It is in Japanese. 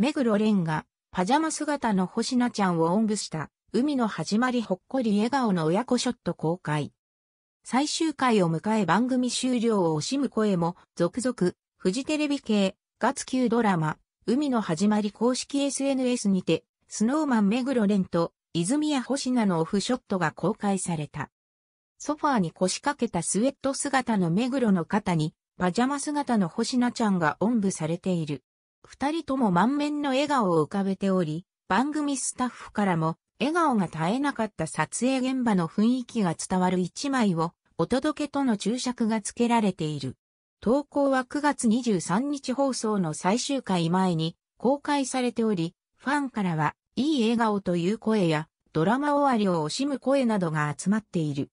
目黒蓮が、パジャマ姿の星名ちゃんをおんぶした、海の始まりほっこり笑顔の親子ショット公開。最終回を迎え番組終了を惜しむ声も、続々、フジテレビ系、月級ドラマ、海の始まり公式 SNS にて、スノーマン目黒蓮と、泉谷星名のオフショットが公開された。ソファーに腰掛けたスウェット姿の目黒の肩に、パジャマ姿の星名ちゃんがおんぶされている。二人とも満面の笑顔を浮かべており、番組スタッフからも、笑顔が絶えなかった撮影現場の雰囲気が伝わる一枚を、お届けとの注釈が付けられている。投稿は9月23日放送の最終回前に公開されており、ファンからは、いい笑顔という声や、ドラマ終わりを惜しむ声などが集まっている。